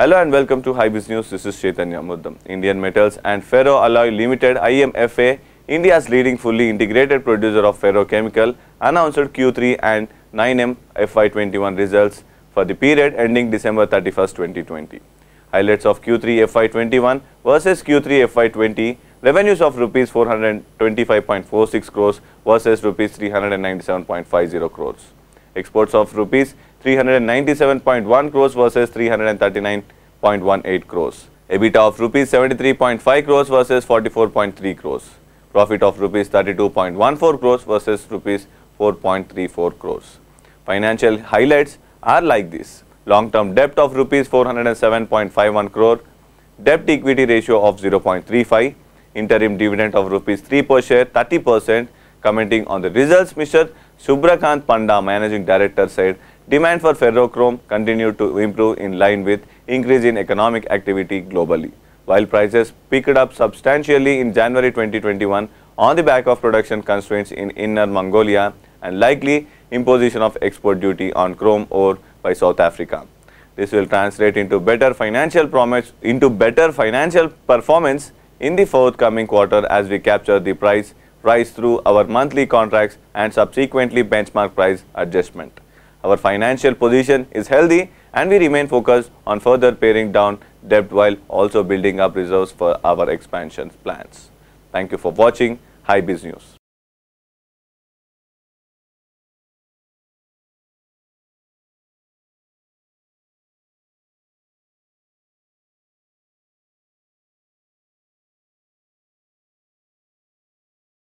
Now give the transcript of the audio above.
Hello and welcome to High Business News. This is Chaitanya Muddam. Indian Metals and Ferro Alloy Limited IMFA, India's leading fully integrated producer of ferrochemical, announced Q3 and 9M FY21 results for the period ending December 31, 2020. Highlights of Q3 FY21 versus Q3 FY20 revenues of rupees 425.46 crores versus rupees 397.50 crores. Exports of rupees 397.1 crores versus 339.18 crores. EBITDA of rupees 73.5 crores versus 44.3 crores. Profit of rupees 32.14 crores versus rupees 4.34 crores. Financial highlights are like this. Long-term debt of rupees 407.51 crore, debt equity ratio of 0.35, interim dividend of rupees 3 per share, 30 percent. Commenting on the results, Mr. Subrakant Panda, Managing Director, said demand for ferrochrome continued to improve in line with increase in economic activity globally. While prices picked up substantially in January 2021 on the back of production constraints in Inner Mongolia and likely imposition of export duty on chrome ore by South Africa. This will translate into better financial promise into better financial performance in the forthcoming quarter as we capture the price rise through our monthly contracts and subsequently benchmark price adjustment. Our financial position is healthy and we remain focused on further paring down debt while also building up reserves for our expansion plans. Thank you for watching High Biz News.